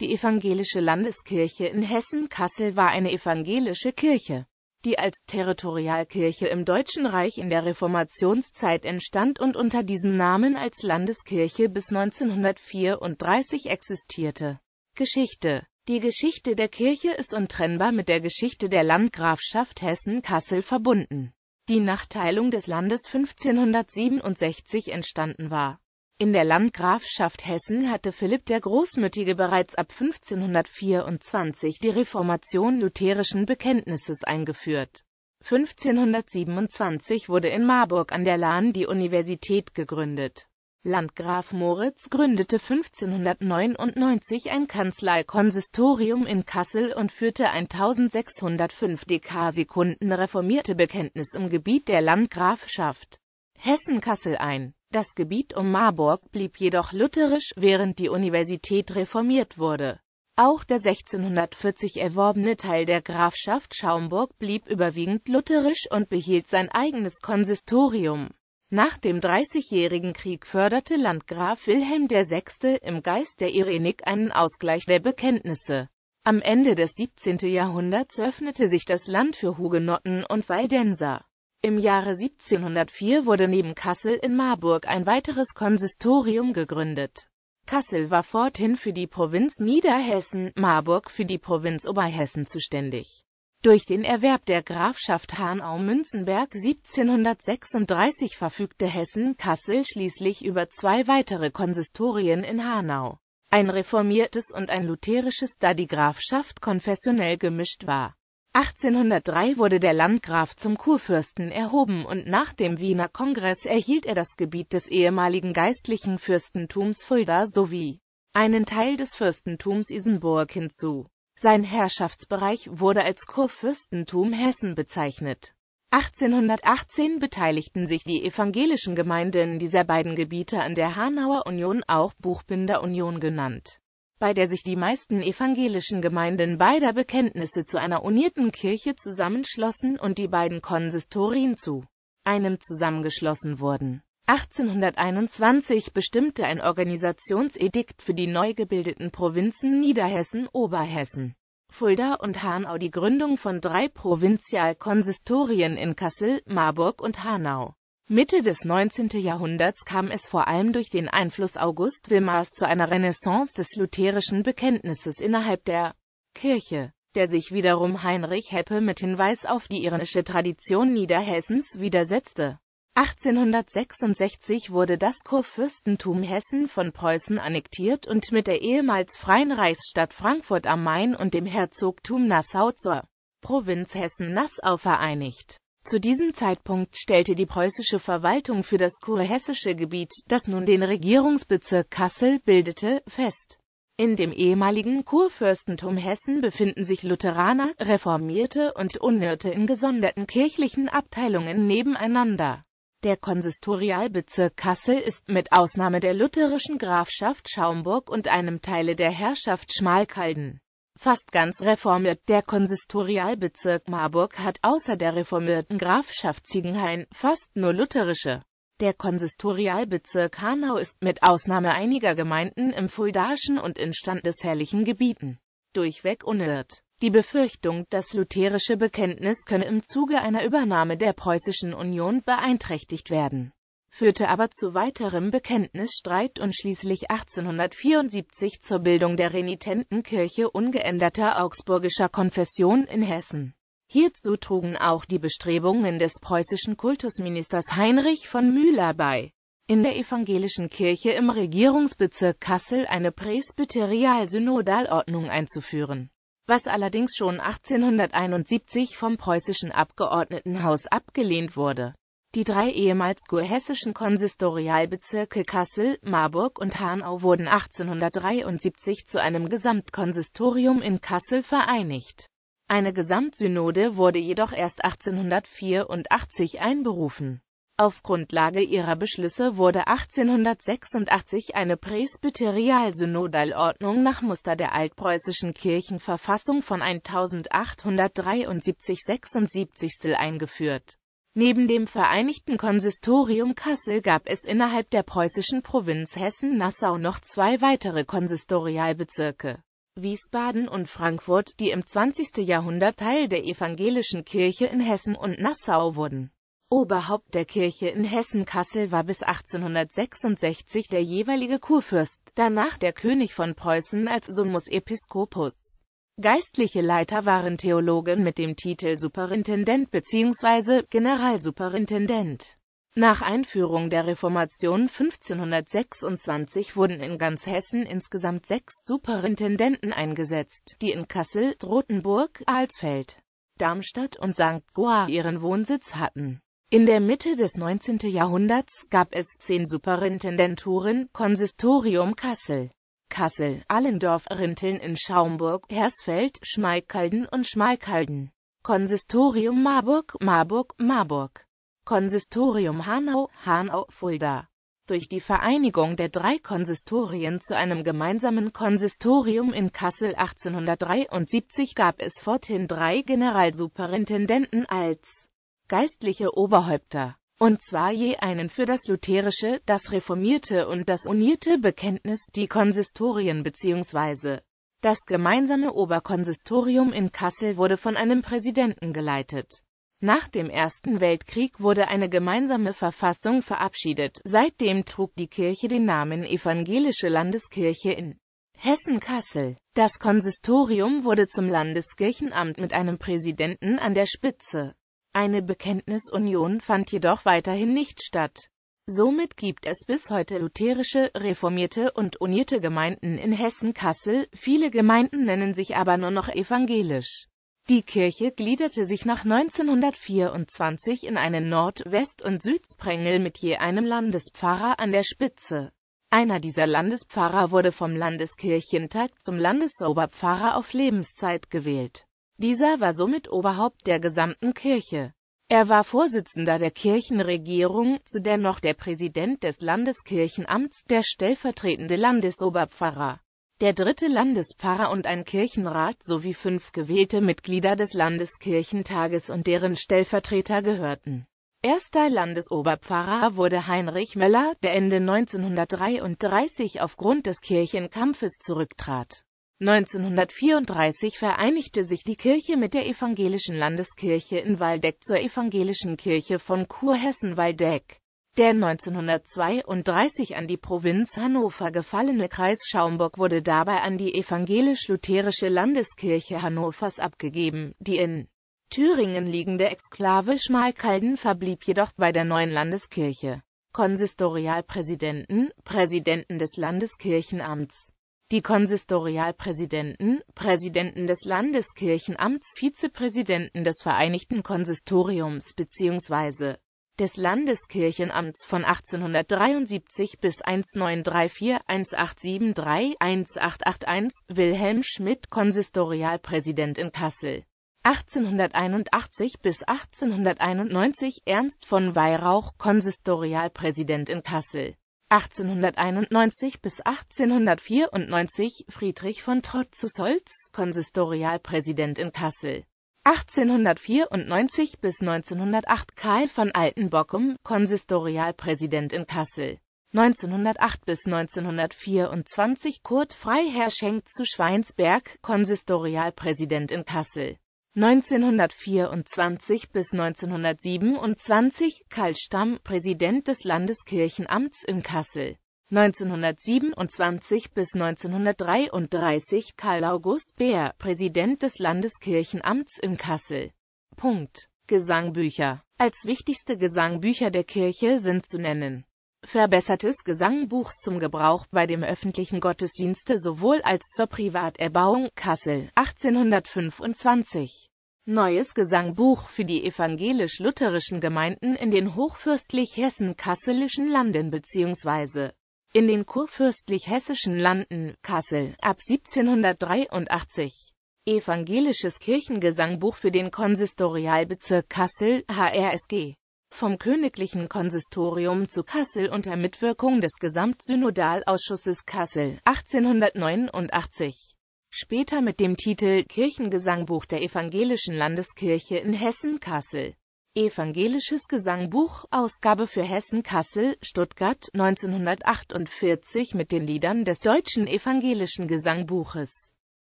Die evangelische Landeskirche in Hessen-Kassel war eine evangelische Kirche, die als Territorialkirche im Deutschen Reich in der Reformationszeit entstand und unter diesem Namen als Landeskirche bis 1934 existierte. Geschichte Die Geschichte der Kirche ist untrennbar mit der Geschichte der Landgrafschaft Hessen-Kassel verbunden die nach Teilung des Landes 1567 entstanden war in der Landgrafschaft Hessen hatte Philipp der Großmütige bereits ab 1524 die Reformation lutherischen Bekenntnisses eingeführt. 1527 wurde in Marburg an der Lahn die Universität gegründet. Landgraf Moritz gründete 1599 ein Kanzleikonsistorium in Kassel und führte 1605 Dekasekunden reformierte Bekenntnis im Gebiet der Landgrafschaft Hessen-Kassel ein das Gebiet um Marburg blieb jedoch lutherisch, während die Universität reformiert wurde. Auch der 1640 erworbene Teil der Grafschaft Schaumburg blieb überwiegend lutherisch und behielt sein eigenes Konsistorium. Nach dem Dreißigjährigen Krieg förderte Landgraf Wilhelm VI. im Geist der Irenik einen Ausgleich der Bekenntnisse. Am Ende des 17. Jahrhunderts öffnete sich das Land für Hugenotten und Waldenser. Im Jahre 1704 wurde neben Kassel in Marburg ein weiteres Konsistorium gegründet. Kassel war forthin für die Provinz Niederhessen, Marburg für die Provinz Oberhessen zuständig. Durch den Erwerb der Grafschaft Hanau-Münzenberg 1736 verfügte Hessen-Kassel schließlich über zwei weitere Konsistorien in Hanau. Ein reformiertes und ein lutherisches, da die Grafschaft konfessionell gemischt war. 1803 wurde der Landgraf zum Kurfürsten erhoben und nach dem Wiener Kongress erhielt er das Gebiet des ehemaligen geistlichen Fürstentums Fulda sowie einen Teil des Fürstentums Isenburg hinzu. Sein Herrschaftsbereich wurde als Kurfürstentum Hessen bezeichnet. 1818 beteiligten sich die evangelischen Gemeinden dieser beiden Gebiete an der Hanauer Union, auch Buchbinder Union genannt bei der sich die meisten evangelischen Gemeinden beider Bekenntnisse zu einer unierten Kirche zusammenschlossen und die beiden Konsistorien zu einem zusammengeschlossen wurden. 1821 bestimmte ein Organisationsedikt für die neu gebildeten Provinzen Niederhessen, Oberhessen, Fulda und Hanau die Gründung von drei Provinzialkonsistorien in Kassel, Marburg und Hanau. Mitte des 19. Jahrhunderts kam es vor allem durch den Einfluss August Wilmars zu einer Renaissance des lutherischen Bekenntnisses innerhalb der Kirche, der sich wiederum Heinrich Heppe mit Hinweis auf die irische Tradition Niederhessens widersetzte. 1866 wurde das Kurfürstentum Hessen von Preußen annektiert und mit der ehemals freien Reichsstadt Frankfurt am Main und dem Herzogtum Nassau zur Provinz Hessen-Nassau vereinigt zu diesem Zeitpunkt stellte die preußische Verwaltung für das kurhessische Gebiet, das nun den Regierungsbezirk Kassel bildete, fest. In dem ehemaligen Kurfürstentum Hessen befinden sich Lutheraner, Reformierte und Unirte in gesonderten kirchlichen Abteilungen nebeneinander. Der Konsistorialbezirk Kassel ist mit Ausnahme der lutherischen Grafschaft Schaumburg und einem Teile der Herrschaft Schmalkalden Fast ganz reformiert, der Konsistorialbezirk Marburg hat außer der reformierten Grafschaft Ziegenhain fast nur lutherische. Der Konsistorialbezirk Hanau ist mit Ausnahme einiger Gemeinden im fuldaischen und in standesherrlichen Gebieten durchweg unirrt. Die Befürchtung, das lutherische Bekenntnis könne im Zuge einer Übernahme der Preußischen Union beeinträchtigt werden, führte aber zu weiterem Bekenntnisstreit und schließlich 1874 zur Bildung der Renitentenkirche ungeänderter augsburgischer Konfession in Hessen. Hierzu trugen auch die Bestrebungen des preußischen Kultusministers Heinrich von Müller bei, in der evangelischen Kirche im Regierungsbezirk Kassel eine Präsbyterial-Synodalordnung einzuführen was allerdings schon 1871 vom preußischen Abgeordnetenhaus abgelehnt wurde die drei ehemals kurhessischen Konsistorialbezirke Kassel, Marburg und Hanau wurden 1873 zu einem Gesamtkonsistorium in Kassel vereinigt. Eine Gesamtsynode wurde jedoch erst 1884 einberufen. Auf Grundlage ihrer Beschlüsse wurde 1886 eine Presbyterialsynodalordnung nach Muster der altpreußischen Kirchenverfassung von 1873-76 eingeführt Neben dem Vereinigten Konsistorium Kassel gab es innerhalb der preußischen Provinz Hessen-Nassau noch zwei weitere Konsistorialbezirke, Wiesbaden und Frankfurt, die im 20. Jahrhundert Teil der evangelischen Kirche in Hessen und Nassau wurden. Oberhaupt der Kirche in Hessen-Kassel war bis 1866 der jeweilige Kurfürst, danach der König von Preußen als Summus Episcopus. Geistliche Leiter waren Theologen mit dem Titel Superintendent bzw. Generalsuperintendent. Nach Einführung der Reformation 1526 wurden in ganz Hessen insgesamt sechs Superintendenten eingesetzt, die in Kassel, Rothenburg, Alsfeld, Darmstadt und St. Goa ihren Wohnsitz hatten. In der Mitte des 19. Jahrhunderts gab es zehn Superintendenturen, Konsistorium Kassel, Kassel, Allendorf, Rinteln in Schaumburg, Hersfeld, Schmalkalden und Schmalkalden. Konsistorium Marburg, Marburg, Marburg. Konsistorium Hanau, Hanau, Fulda. Durch die Vereinigung der drei Konsistorien zu einem gemeinsamen Konsistorium in Kassel 1873 gab es forthin drei Generalsuperintendenten als geistliche Oberhäupter und zwar je einen für das lutherische, das reformierte und das unierte Bekenntnis, die Konsistorien bzw. Das gemeinsame Oberkonsistorium in Kassel wurde von einem Präsidenten geleitet. Nach dem Ersten Weltkrieg wurde eine gemeinsame Verfassung verabschiedet, seitdem trug die Kirche den Namen Evangelische Landeskirche in Hessen-Kassel. Das Konsistorium wurde zum Landeskirchenamt mit einem Präsidenten an der Spitze. Eine Bekenntnisunion fand jedoch weiterhin nicht statt. Somit gibt es bis heute lutherische, reformierte und unierte Gemeinden in Hessen-Kassel, viele Gemeinden nennen sich aber nur noch evangelisch. Die Kirche gliederte sich nach 1924 in einen Nord-, West- und Südsprengel mit je einem Landespfarrer an der Spitze. Einer dieser Landespfarrer wurde vom Landeskirchentag zum Landesoberpfarrer auf Lebenszeit gewählt. Dieser war somit Oberhaupt der gesamten Kirche. Er war Vorsitzender der Kirchenregierung, zu der noch der Präsident des Landeskirchenamts, der stellvertretende Landesoberpfarrer, der dritte Landespfarrer und ein Kirchenrat sowie fünf gewählte Mitglieder des Landeskirchentages und deren Stellvertreter gehörten. Erster Landesoberpfarrer wurde Heinrich Möller, der Ende 1933 aufgrund des Kirchenkampfes zurücktrat. 1934 vereinigte sich die Kirche mit der evangelischen Landeskirche in Waldeck zur evangelischen Kirche von Kurhessen-Waldeck. Der 1932 an die Provinz Hannover gefallene Kreis Schaumburg wurde dabei an die evangelisch-lutherische Landeskirche Hannovers abgegeben, die in Thüringen liegende Exklave Schmalkalden verblieb jedoch bei der neuen Landeskirche. Konsistorialpräsidenten, Präsidenten des Landeskirchenamts die Konsistorialpräsidenten, Präsidenten des Landeskirchenamts, Vizepräsidenten des Vereinigten Konsistoriums bzw. des Landeskirchenamts von 1873 bis 1934, 1873, 1881, Wilhelm Schmidt, Konsistorialpräsident in Kassel. 1881 bis 1891, Ernst von Weihrauch, Konsistorialpräsident in Kassel 1891 bis 1894 Friedrich von Trott zu Solz, Konsistorialpräsident in Kassel. 1894 bis 1908 Karl von Altenbockum, Konsistorialpräsident in Kassel. 1908 bis 1924 Kurt Freiherr Schenk zu Schweinsberg, Konsistorialpräsident in Kassel 1924 bis 1927 Karl Stamm, Präsident des Landeskirchenamts in Kassel. 1927 bis 1933 Karl August Bär, Präsident des Landeskirchenamts in Kassel. Punkt. Gesangbücher Als wichtigste Gesangbücher der Kirche sind zu nennen verbessertes Gesangbuchs zum Gebrauch bei dem öffentlichen Gottesdienste sowohl als zur Privaterbauung, Kassel, 1825. Neues Gesangbuch für die evangelisch-lutherischen Gemeinden in den hochfürstlich hessen-kasselischen Landen bzw. in den kurfürstlich hessischen Landen, Kassel, ab 1783. Evangelisches Kirchengesangbuch für den Konsistorialbezirk Kassel, HRSG vom Königlichen Konsistorium zu Kassel unter Mitwirkung des Gesamtsynodalausschusses Kassel 1889. Später mit dem Titel Kirchengesangbuch der Evangelischen Landeskirche in Hessen-Kassel. Evangelisches Gesangbuch, Ausgabe für Hessen-Kassel, Stuttgart 1948 mit den Liedern des Deutschen Evangelischen Gesangbuches.